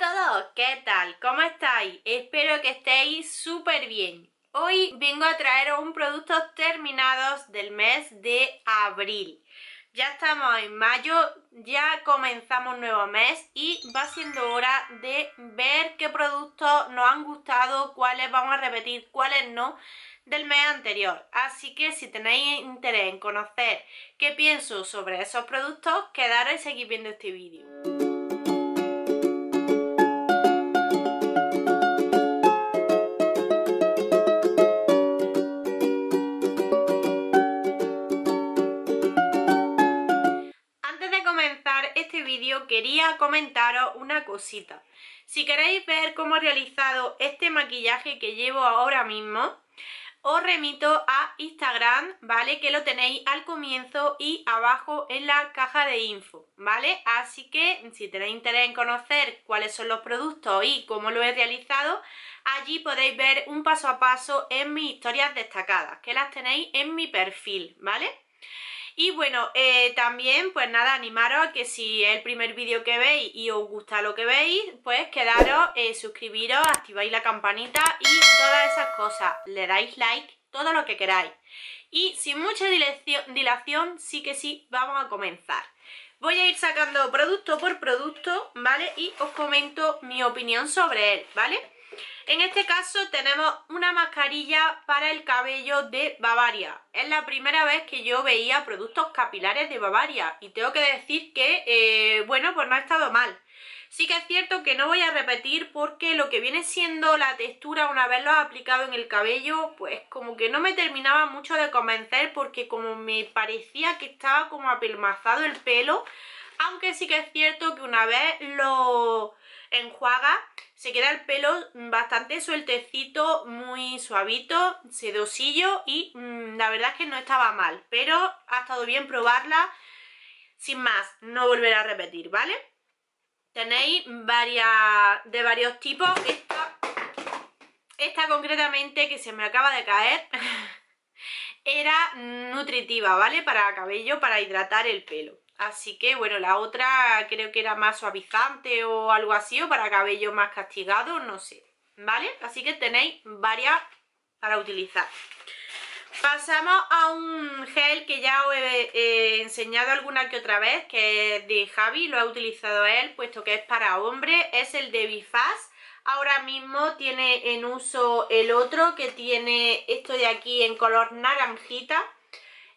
todos, ¿qué tal? ¿Cómo estáis? Espero que estéis súper bien. Hoy vengo a traeros un producto terminados del mes de abril. Ya estamos en mayo, ya comenzamos un nuevo mes y va siendo hora de ver qué productos nos han gustado, cuáles vamos a repetir, cuáles no del mes anterior. Así que si tenéis interés en conocer qué pienso sobre esos productos, quedaros y seguid viendo este vídeo. quería comentaros una cosita. Si queréis ver cómo he realizado este maquillaje que llevo ahora mismo, os remito a Instagram, ¿vale? Que lo tenéis al comienzo y abajo en la caja de info, ¿vale? Así que si tenéis interés en conocer cuáles son los productos y cómo lo he realizado, allí podéis ver un paso a paso en mis historias destacadas, que las tenéis en mi perfil, ¿vale? vale y bueno, eh, también pues nada, animaros a que si es el primer vídeo que veis y os gusta lo que veis, pues quedaros, eh, suscribiros, activáis la campanita y todas esas cosas. Le dais like, todo lo que queráis. Y sin mucha dilación, sí que sí, vamos a comenzar. Voy a ir sacando producto por producto, ¿vale? Y os comento mi opinión sobre él, ¿vale? vale en este caso tenemos una mascarilla para el cabello de Bavaria. Es la primera vez que yo veía productos capilares de Bavaria y tengo que decir que, eh, bueno, pues no ha estado mal. Sí que es cierto que no voy a repetir porque lo que viene siendo la textura una vez lo aplicado en el cabello, pues como que no me terminaba mucho de convencer porque como me parecía que estaba como apelmazado el pelo, aunque sí que es cierto que una vez lo enjuaga se queda el pelo bastante sueltecito, muy suavito, sedosillo y mm, la verdad es que no estaba mal, pero ha estado bien probarla. Sin más, no volverá a repetir, ¿vale? Tenéis varias de varios tipos. Esta, esta concretamente que se me acaba de caer era nutritiva, ¿vale? Para cabello, para hidratar el pelo. Así que bueno, la otra creo que era más suavizante o algo así, o para cabello más castigado, no sé. ¿Vale? Así que tenéis varias para utilizar. Pasamos a un gel que ya os he, enseñado alguna que otra vez, que es de Javi, lo ha utilizado él, puesto que es para hombre, es el de Bifaz. Ahora mismo tiene en uso el otro, que tiene esto de aquí en color naranjita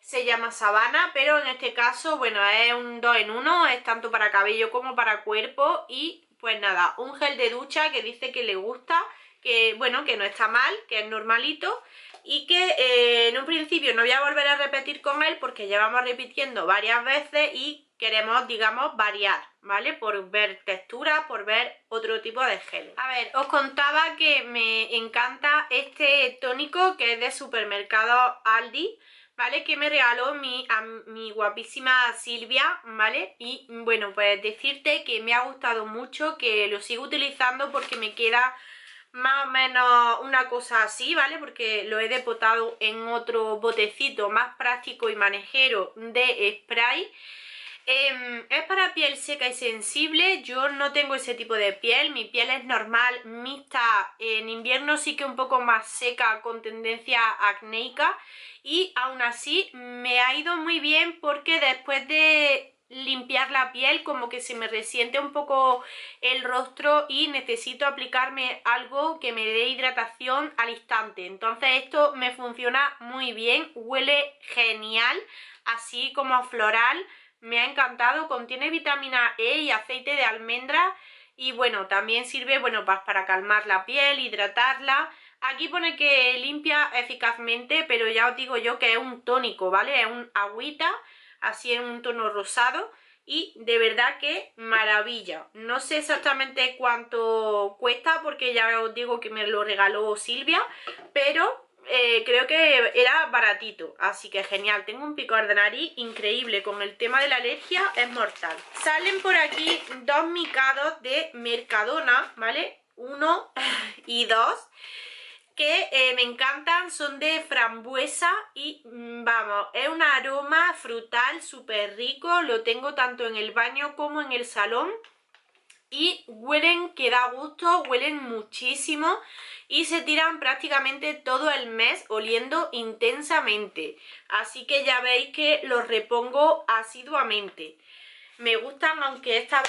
se llama Sabana, pero en este caso, bueno, es un 2 en 1, es tanto para cabello como para cuerpo y pues nada, un gel de ducha que dice que le gusta, que bueno, que no está mal, que es normalito y que eh, en un principio no voy a volver a repetir con él porque llevamos repitiendo varias veces y queremos, digamos, variar, ¿vale? Por ver textura, por ver otro tipo de gel. A ver, os contaba que me encanta este tónico que es de supermercado Aldi, ¿vale? Que me regaló mi, a mi guapísima Silvia, ¿vale? Y bueno, pues decirte que me ha gustado mucho, que lo sigo utilizando porque me queda más o menos una cosa así, ¿vale? Porque lo he depotado en otro botecito más práctico y manejero de spray Em, es para piel seca y sensible, yo no tengo ese tipo de piel, mi piel es normal, mixta, en invierno sí que un poco más seca con tendencia acnéica y aún así me ha ido muy bien porque después de limpiar la piel, como que se me resiente un poco el rostro y necesito aplicarme algo que me dé hidratación al instante. Entonces esto me funciona muy bien, huele genial, así como floral, me ha encantado, contiene vitamina E y aceite de almendra y bueno, también sirve bueno, pues, para calmar la piel, hidratarla. Aquí pone que limpia eficazmente, pero ya os digo yo que es un tónico, ¿vale? Es un agüita, así en un tono rosado y de verdad que maravilla. No sé exactamente cuánto cuesta porque ya os digo que me lo regaló Silvia, pero eh, creo que era baratito, así que genial. Tengo un picor de nariz increíble, con el tema de la alergia es mortal. Salen por aquí dos micados de Mercadona, ¿vale? Uno y dos, que eh, me encantan, son de frambuesa y mm, vamos, es un aroma frutal súper rico, lo tengo tanto en el baño como en el salón y huelen que da gusto, huelen muchísimo y se tiran prácticamente todo el mes oliendo intensamente. Así que ya veis que los repongo asiduamente. Me gustan, aunque esta...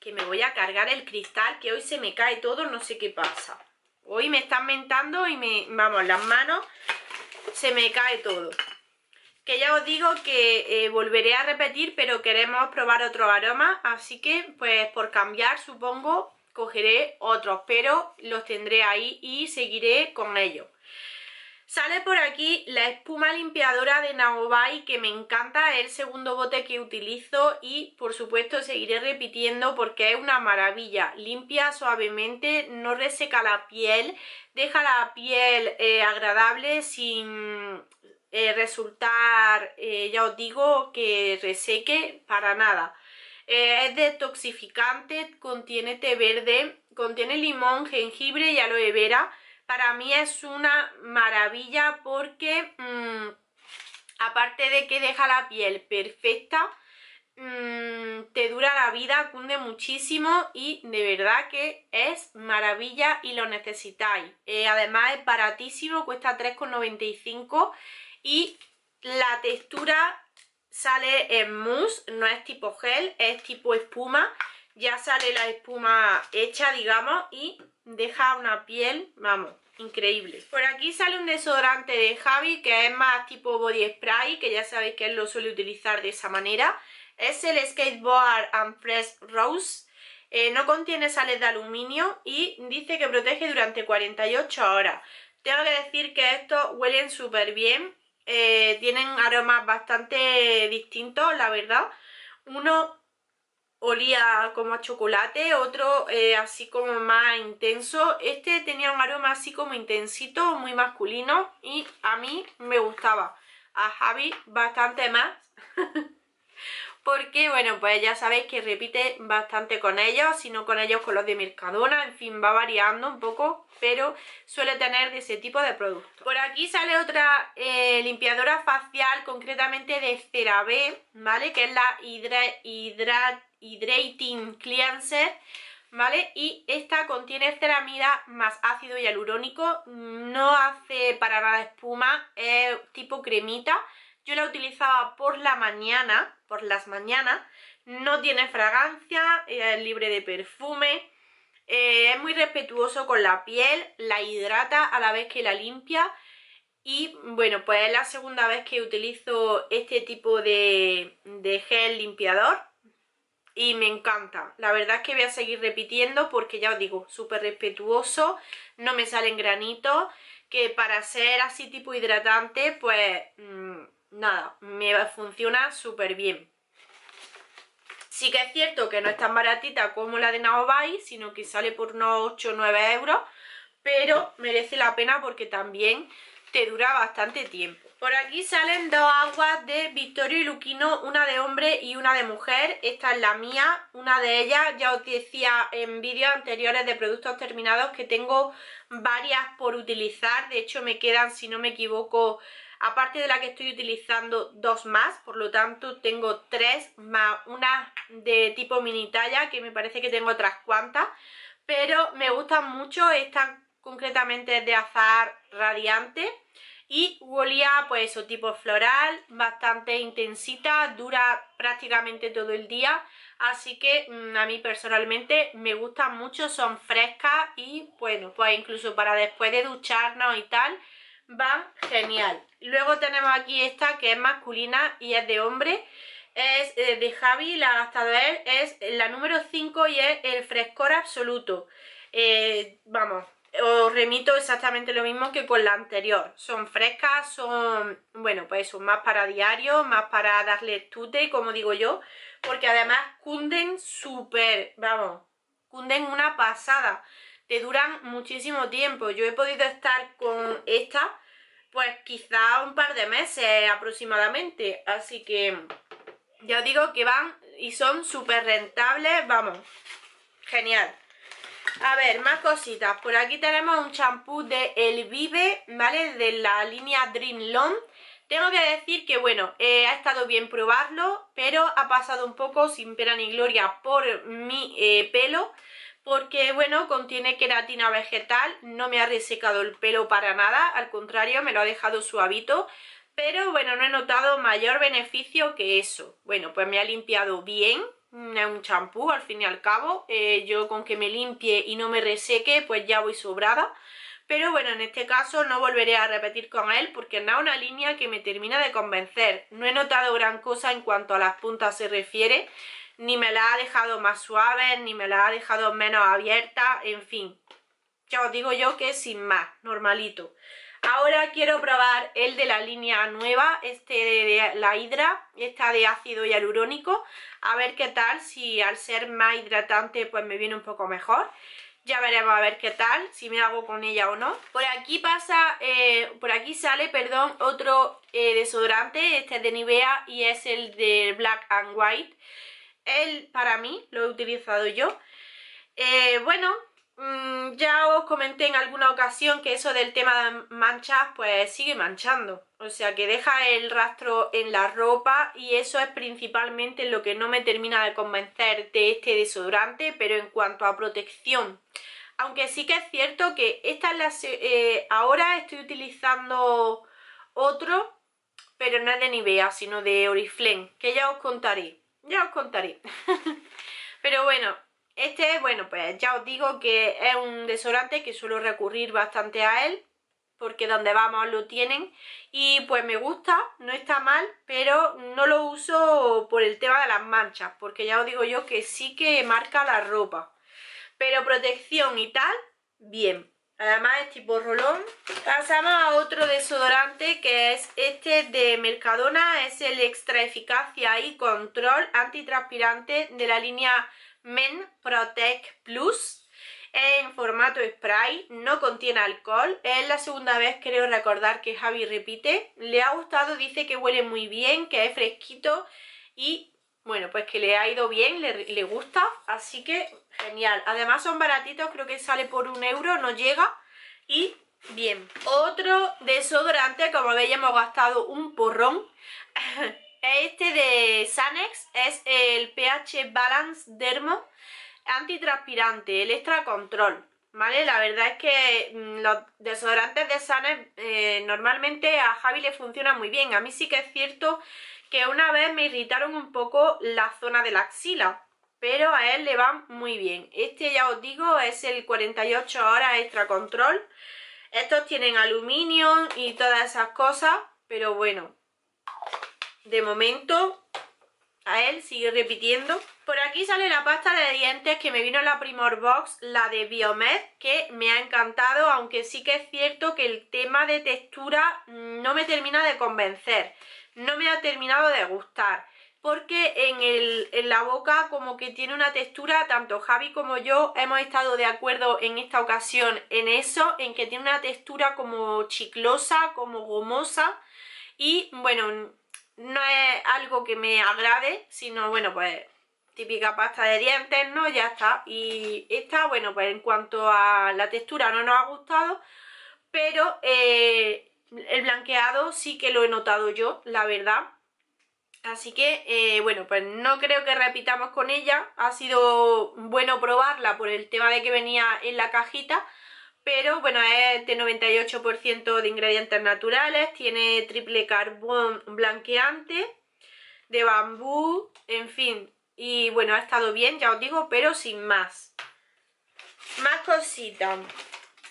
Que me voy a cargar el cristal, que hoy se me cae todo, no sé qué pasa. Hoy me están mentando y me... Vamos, las manos se me cae todo que ya os digo que eh, volveré a repetir, pero queremos probar otro aroma, así que pues por cambiar supongo cogeré otros, pero los tendré ahí y seguiré con ellos. Sale por aquí la espuma limpiadora de Naobai que me encanta, es el segundo bote que utilizo y por supuesto seguiré repitiendo porque es una maravilla. Limpia suavemente, no reseca la piel, deja la piel eh, agradable sin eh, resultar, eh, ya os digo, que reseque para nada. Eh, es detoxificante, contiene té verde, contiene limón, jengibre y aloe vera. Para mí es una maravilla porque mm, aparte de que deja la piel perfecta, mm, te dura la vida, cunde muchísimo y de verdad que es maravilla y lo necesitáis. Eh, además es baratísimo, cuesta 3,95 y la textura sale en mousse, no es tipo gel, es tipo espuma. Ya sale la espuma hecha, digamos, y deja una piel, vamos, increíble. Por aquí sale un desodorante de Javi, que es más tipo body spray, que ya sabéis que él lo suele utilizar de esa manera. Es el Skateboard and Fresh Rose. Eh, no contiene sales de aluminio y dice que protege durante 48 horas. Tengo que decir que estos huelen súper bien eh, tienen aromas bastante distintos, la verdad. Uno olía como a chocolate, otro eh, así como más intenso. Este tenía un aroma así como intensito, muy masculino y a mí me gustaba. A Javi bastante más. porque bueno, pues ya sabéis que repite bastante con ellos, si no con ellos con los de Mercadona, en fin, va variando un poco, pero suele tener de ese tipo de producto. Por aquí sale otra eh, limpiadora facial, concretamente de CeraVe, ¿vale? Que es la Hydrating Cleanser, ¿vale? Y esta contiene ceramida más ácido hialurónico, no hace para nada espuma, es tipo cremita, yo la utilizaba por la mañana por las mañanas, no tiene fragancia, eh, es libre de perfume, eh, es muy respetuoso con la piel, la hidrata a la vez que la limpia y bueno, pues es la segunda vez que utilizo este tipo de, gel limpiador y me encanta. La verdad es que voy a seguir repitiendo porque ya os digo, súper respetuoso, no me salen granitos, que para ser así tipo hidratante pues... Mm, nada, me funciona súper bien. Sí que es cierto que no es tan baratita como la de Naobai, sino que sale por unos 8 o 9 euros, pero merece la pena porque también te dura bastante tiempo. Por aquí salen dos aguas de Victorio y Luquino, una de hombre y una de mujer. Esta es la mía, una de ellas. Ya os decía en vídeos anteriores de productos terminados que tengo varias por utilizar. De hecho me quedan, si no me equivoco, aparte de la que estoy utilizando dos más, por lo tanto tengo tres más una de tipo mini talla que me parece que tengo otras cuantas, pero me gustan mucho, esta concretamente de azar radiante y olía pues eso, tipo floral, bastante intensita, dura prácticamente todo el día, así que mm, a mí personalmente me gustan mucho, son frescas y bueno, pues incluso para después de ducharnos y tal, van genial. Luego tenemos aquí esta que es masculina y es de hombre. Es eh, de Javi, la ha gastado él. Es la número 5 y es el frescor absoluto. Eh, vamos, os remito exactamente lo mismo que con la anterior. Son frescas, son, bueno, pues son más para diario, más para darle tute, como digo yo. Porque además cunden súper, vamos, cunden una pasada te duran muchísimo tiempo. Yo he podido estar con esta pues quizá un par de meses aproximadamente, así que ya os digo que van y son súper rentables, vamos, genial. A ver, más cositas, por aquí tenemos un champú de El Vive, ¿vale? De la línea Dream Long. Tengo que decir que, bueno, eh, ha estado bien probarlo, pero ha pasado un poco sin pena ni gloria por mi eh, pelo, porque bueno, contiene queratina vegetal, no me ha resecado el pelo para nada, al contrario, me lo ha dejado suavito, pero bueno, no he notado mayor beneficio que eso. Bueno, pues me ha limpiado bien, mm, es un champú al fin y al cabo, eh, yo con que me limpie y no me reseque, pues ya voy sobrada. Pero bueno, en este caso no volveré a repetir con él porque no es una línea que me termina de convencer. No he notado gran cosa en cuanto a las puntas se refiere, ni me la ha dejado más suave, ni me la ha dejado menos abierta, en fin. Ya os digo yo que sin más, normalito. Ahora quiero probar el de la línea nueva, este de la hidra, está de ácido hialurónico, a ver qué tal, si al ser más hidratante pues me viene un poco mejor. Ya veremos a ver qué tal, si me hago con ella o no. Por aquí pasa, eh, por aquí sale, perdón, otro eh, desodorante, este es de Nivea y es el de Black and White él para mí, lo he utilizado yo. Eh, bueno, mm, ya os comenté en alguna ocasión que eso del tema de manchas, pues sigue manchando. O sea, que deja el rastro en la ropa y eso es principalmente lo que no me termina de convencer de este desodorante, pero en cuanto a protección. Aunque sí que es cierto que esta eh, ahora estoy utilizando otro, pero no es de Nivea, sino de Oriflame, que ya os contaré ya os contaré. Pero bueno, este, bueno, pues ya os digo que es un desodorante que suelo recurrir bastante a él. Porque donde vamos lo tienen. Y pues me gusta, no está mal, pero no lo uso por el tema de las manchas. Porque ya os digo yo que sí que marca la ropa. Pero protección y tal, bien. Además es tipo rolón. Pasamos a otro desodorante que es este de Mercadona. Es el extra eficacia y control antitranspirante de la línea Men Protect Plus en formato spray, no contiene alcohol. Es la segunda vez, creo recordar, que Javi repite. Le ha gustado, dice que huele muy bien, que es fresquito y bueno, pues que le ha ido bien, le, gusta, así que genial. Además son baratitos, creo que sale por un euro, no llega. Y bien, otro desodorante, como veis hemos gastado un porrón. Este de Sanex es el pH Balance Dermo antitranspirante, el extra control. ¿Vale? La verdad es que mm, los desodorantes de Sanex eh, normalmente a Javi le funcionan muy bien. A mí sí que es cierto que una vez me irritaron un poco la zona de la axila, pero a él le van muy bien. Este ya os digo es el 48 horas extra control. Estos tienen aluminio y todas esas cosas, pero bueno, de momento a él sigue repitiendo. Por aquí sale la pasta de dientes que me vino la Primor Box, la de Biomed, que me ha encantado, aunque sí que es cierto que el tema de textura no me termina de convencer no me ha terminado de gustar porque en, la boca como que tiene una textura, tanto Javi como yo hemos estado de acuerdo en esta ocasión en eso, en que tiene una textura como chiclosa, como gomosa y bueno, no es algo que me agrade, sino bueno pues típica pasta de dientes, ¿no? Ya está, y esta bueno pues en cuanto a la textura no nos ha gustado, pero... Eh, el blanqueado sí que lo he notado yo, la verdad. Así que, eh, bueno, pues no creo que repitamos con ella. Ha sido bueno probarla por el tema de que venía en la cajita. Pero, bueno, es de 98% de ingredientes naturales. Tiene triple carbón blanqueante de bambú, en fin. Y, bueno, ha estado bien, ya os digo, pero sin más. Más cositas.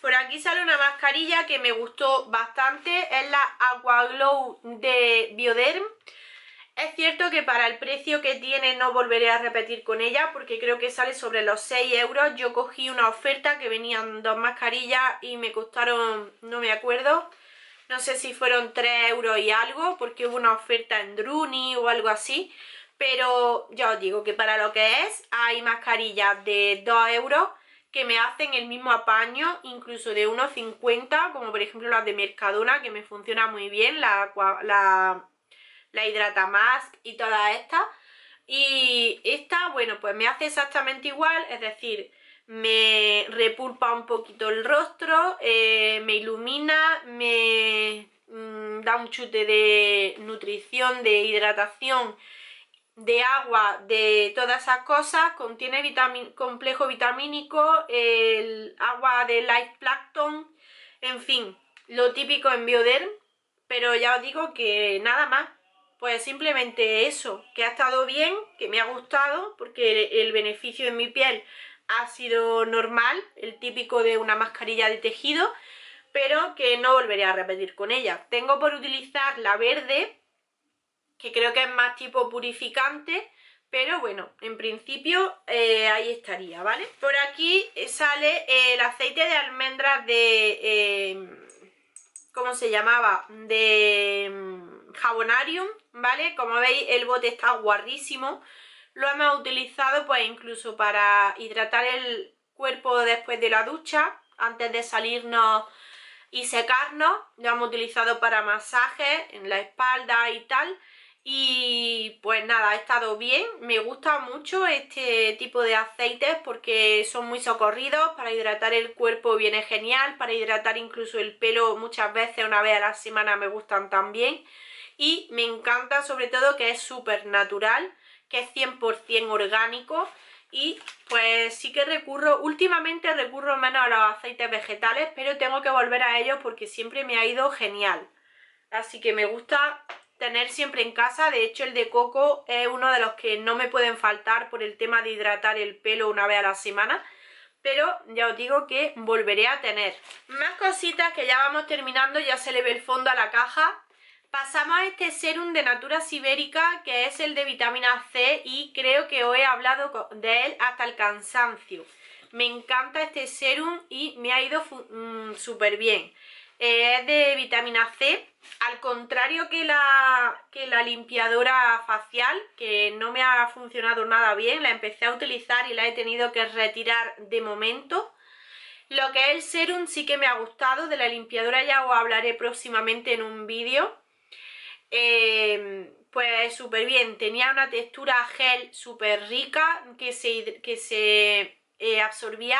Por aquí sale una mascarilla que me gustó bastante, es la Aqua Glow de Bioderm. Es cierto que para el precio que tiene no volveré a repetir con ella porque creo que sale sobre los 6 euros. Yo cogí una oferta que venían dos mascarillas y me costaron, no me acuerdo, no sé si fueron 3 euros y algo porque hubo una oferta en Druni o algo así. Pero ya os digo que para lo que es hay mascarillas de 2 euros que me hacen el mismo apaño, incluso de unos como por ejemplo las de Mercadona, que me funciona muy bien, la, la, la y todas estas. Y esta, bueno, pues me hace exactamente igual, es decir, me repulpa un poquito el rostro, eh, me ilumina, me mm, da un chute de nutrición, de hidratación de agua, de todas esas cosas, contiene complejo vitamínico, el agua de light plankton, en fin, lo típico en Bioderm, pero ya os digo que nada más, pues simplemente eso, que ha estado bien, que me ha gustado, porque el, el beneficio en mi piel ha sido normal, el típico de una mascarilla de tejido, pero que no volveré a repetir con ella. Tengo por utilizar la verde, que creo que es más tipo purificante, pero bueno, en principio eh, ahí estaría, ¿vale? Por aquí eh, sale eh, el aceite de almendras de... Em, ¿Cómo se llamaba? De em, jabonarium, ¿vale? Como veis el bote está guarrísimo. Lo hemos utilizado pues incluso para hidratar el cuerpo después de la ducha, antes de salirnos y secarnos. Lo hemos utilizado para masajes en la espalda y tal y pues nada, ha estado bien, me gusta mucho este tipo de aceites porque son muy socorridos, para hidratar el cuerpo viene genial, para hidratar incluso el pelo muchas veces, una vez a la semana me gustan también y me encanta sobre todo que es súper natural, que es 100% orgánico y pues sí que recurro, últimamente recurro menos a los aceites vegetales pero tengo que volver a ellos porque siempre me ha ido genial así que me gusta tener siempre en casa, de hecho el de coco es uno de los que no me pueden faltar por el tema de hidratar el pelo una vez a la semana pero ya os digo que volveré a tener. Más cositas que ya vamos terminando, ya se le ve el fondo a la caja. Pasamos a este serum de Natura Sibérica, que es el de vitamina C y creo que os he hablado de él hasta el cansancio. Me encanta este serum y me ha ido mm, súper bien es de vitamina C, al contrario que la, limpiadora facial, que no me ha funcionado nada bien, la empecé a utilizar y la he tenido que retirar de momento. Lo que es el serum sí que me ha gustado, de la limpiadora ya os hablaré próximamente en un vídeo. Em, pues súper bien, tenía una textura gel súper rica que se, eh, absorbía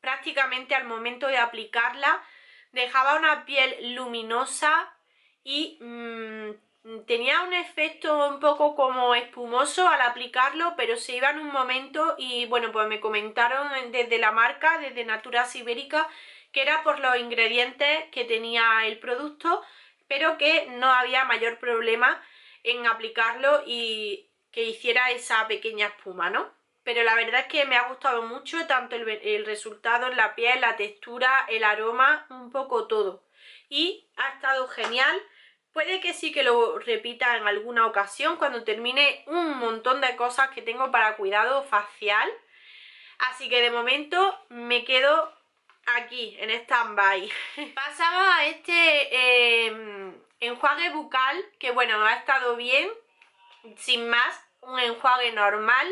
prácticamente al momento de aplicarla dejaba una piel luminosa y mm, tenía un efecto un poco como espumoso al aplicarlo, pero se iba en un momento y bueno, pues me comentaron desde la marca, desde Natura Sibérica, que era por los ingredientes que tenía el producto, pero que no había mayor problema en aplicarlo y que hiciera esa pequeña espuma, ¿no? pero la verdad es que me ha gustado mucho tanto el, resultado en la piel, la textura, el aroma, un poco todo. Y ha estado genial. Puede que sí que lo repita en alguna ocasión cuando termine un montón de cosas que tengo para cuidado facial. Así que de momento me quedo aquí, en stand-by. Pasamos a este em, enjuague bucal, que bueno, ha estado bien, sin más, un enjuague normal.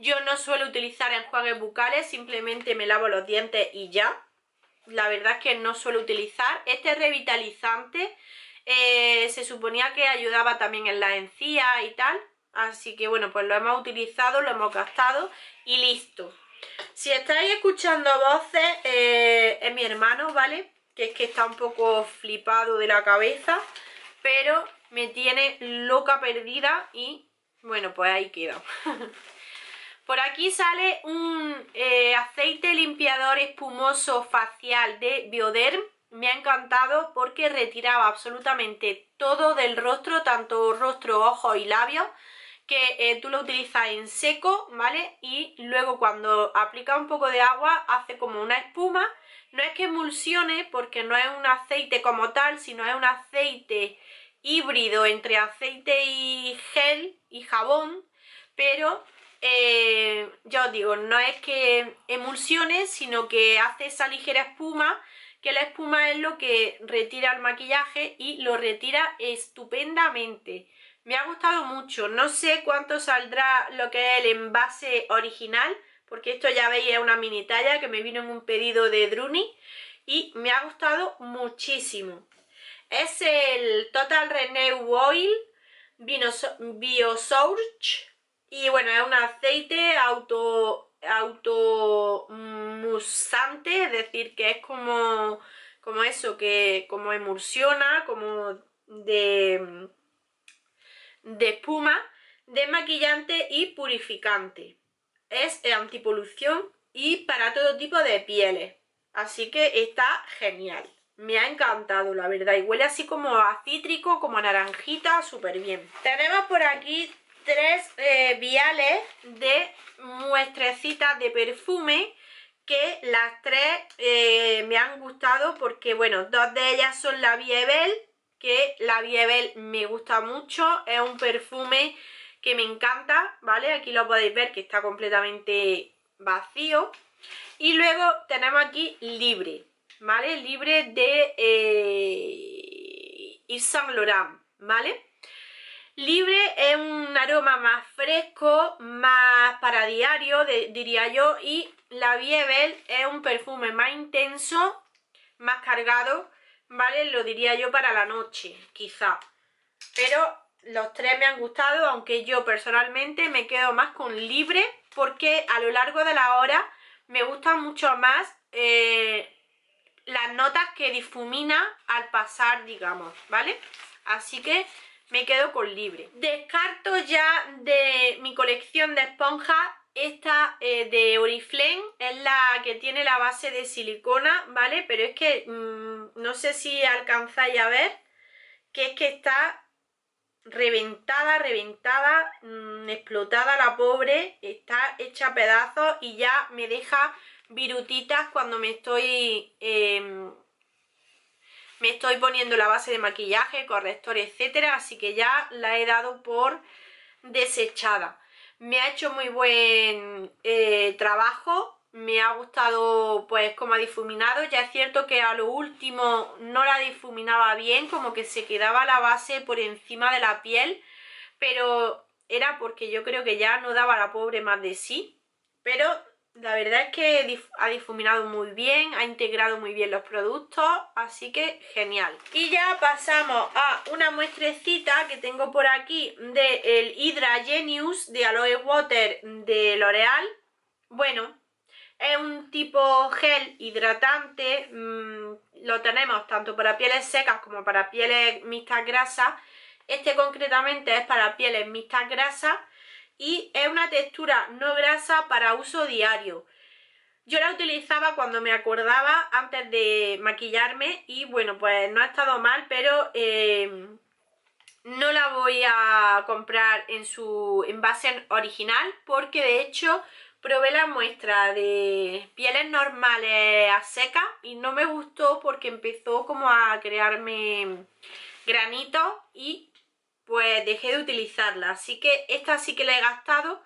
Yo no suelo utilizar enjuagues bucales, simplemente me lavo los dientes y ya. La verdad es que no suelo utilizar. Este revitalizante eh, se suponía que ayudaba también en la encía y tal. Así que bueno, pues lo hemos utilizado, lo hemos gastado y listo. Si estáis escuchando voces, eh, es mi hermano, ¿vale? Que es que está un poco flipado de la cabeza, pero me tiene loca perdida y bueno, pues ahí queda. Por aquí sale un eh, aceite limpiador espumoso facial de Bioderm. Me ha encantado porque retiraba absolutamente todo del rostro, tanto rostro, ojos y labios, que eh, tú lo utilizas en seco, ¿vale? Y luego cuando aplica un poco de agua hace como una espuma. No es que emulsione porque no es un aceite como tal, sino es un aceite híbrido entre aceite y gel y jabón, pero eh, ya os digo, no es que emulsione, sino que hace esa ligera espuma, que la espuma es lo que retira el maquillaje y lo retira estupendamente. Me ha gustado mucho, no sé cuánto saldrá lo que es el envase original, porque esto ya veis es una mini talla que me vino en un pedido de Druni y me ha gustado muchísimo. Es el Total Renew Oil Biosourge y bueno, es un aceite auto automusante, es decir, que es como, como eso, que como emulsiona, como de, de espuma, desmaquillante y purificante. Es antipolución y para todo tipo de pieles. Así que está genial. Me ha encantado, la verdad. Y huele así como a cítrico, como a naranjita, súper bien. Tenemos por aquí tres eh, viales de muestrecitas de perfume que las tres eh, me han gustado porque, bueno, dos de ellas son la Viebel, que la Viebel me gusta mucho, es un perfume que me encanta, ¿vale? Aquí lo podéis ver que está completamente vacío. Y luego tenemos aquí Libre, ¿vale? Libre de eh, Yves Saint Laurent, ¿vale? Libre es un aroma más fresco, más para diario, diría yo, y la Vievel es un perfume más intenso, más cargado, ¿vale? Lo diría yo para la noche, quizá. Pero los tres me han gustado, aunque yo personalmente me quedo más con Libre, porque a lo largo de la hora me gustan mucho más eh, las notas que difumina al pasar, digamos, ¿vale? Así que me quedo con libre. Descarto ya de mi colección de esponjas esta eh, de Oriflame es la que tiene la base de silicona, ¿vale? Pero es que mm, no sé si alcanzáis a ver que es que está reventada, reventada, mm, explotada la pobre, está hecha pedazos y ya me deja virutitas cuando me estoy em, me estoy poniendo la base de maquillaje, corrector, etcétera, así que ya la he dado por desechada. Me ha hecho muy buen eh, trabajo, me ha gustado pues como ha difuminado. Ya es cierto que a lo último no la difuminaba bien, como que se quedaba la base por encima de la piel, pero era porque yo creo que ya no daba la pobre más de sí. Pero la verdad es que ha difuminado muy bien, ha integrado muy bien los productos, así que genial. Y ya pasamos a una muestrecita que tengo por aquí del de Hydra Genius de Aloe Water de L'Oreal. Bueno, es un tipo gel hidratante, mm, lo tenemos tanto para pieles secas como para pieles mixtas grasas. Este concretamente es para pieles mixtas grasas y es una textura no grasa para uso diario. Yo la utilizaba cuando me acordaba antes de maquillarme y bueno, pues no ha estado mal, pero eh, no la voy a comprar en su envase original porque de hecho probé la muestra de pieles normales a seca y no me gustó porque empezó como a crearme granito y pues dejé de utilizarla. Así que esta sí que la he gastado,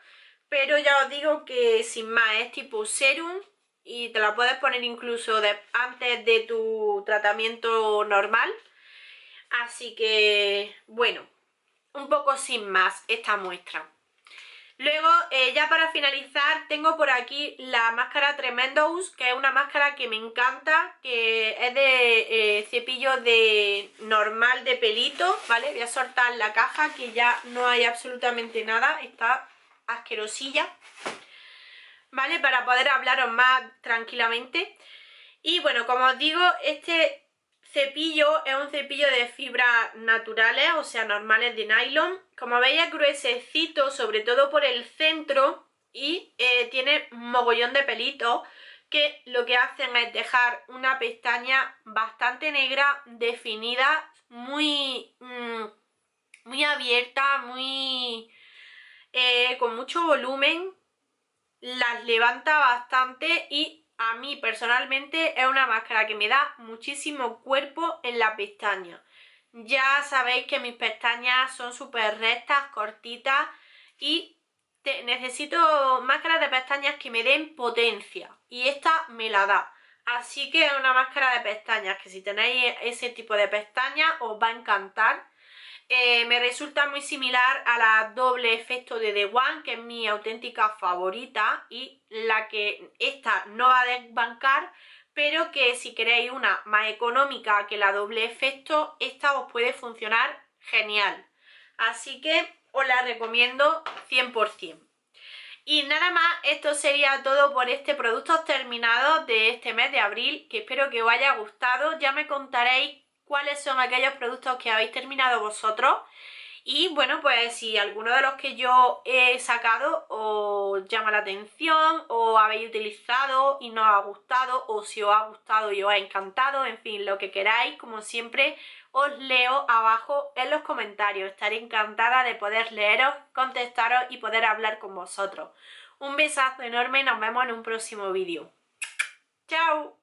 pero ya os digo que sin más, es tipo serum y te la puedes poner incluso antes de tu tratamiento normal. Así que, bueno, un poco sin más esta muestra. Luego, eh, ya para finalizar, tengo por aquí la máscara Tremendous, que es una máscara que me encanta, que es de eh, cepillo de normal de pelito, ¿vale? Voy a soltar la caja, que ya no hay absolutamente nada, está asquerosilla, ¿vale? Para poder hablaros más tranquilamente. Y bueno, como os digo, este cepillo es un cepillo de fibras naturales, o sea, normales de nylon. Como veis es gruesecito, sobre todo por el centro y eh, tiene un mogollón de pelitos que lo que hacen es dejar una pestaña bastante negra, definida, muy, mm, muy abierta, muy eh, con mucho volumen. Las levanta bastante y a mí personalmente es una máscara que me da muchísimo cuerpo en la pestaña. Ya sabéis que mis pestañas son súper rectas, cortitas y necesito máscaras de pestañas que me den potencia y esta me la da. Así que es una máscara de pestañas que si tenéis ese tipo de pestañas os va a encantar eh, me resulta muy similar a la doble efecto de The One, que es mi auténtica favorita y la que esta no va a desbancar, pero que si queréis una más económica que la doble efecto, esta os puede funcionar genial. Así que os la recomiendo 100%. Y nada más, esto sería todo por este producto terminado de este mes de abril, que espero que os haya gustado. Ya me contaréis cuáles son aquellos productos que habéis terminado vosotros y bueno, pues si alguno de los que yo he sacado os llama la atención o habéis utilizado y no os ha gustado o si os ha gustado y os ha encantado, en fin, lo que queráis, como siempre os leo abajo en los comentarios. Estaré encantada de poder leeros, contestaros y poder hablar con vosotros. Un besazo enorme y nos vemos en un próximo vídeo. ¡Chao!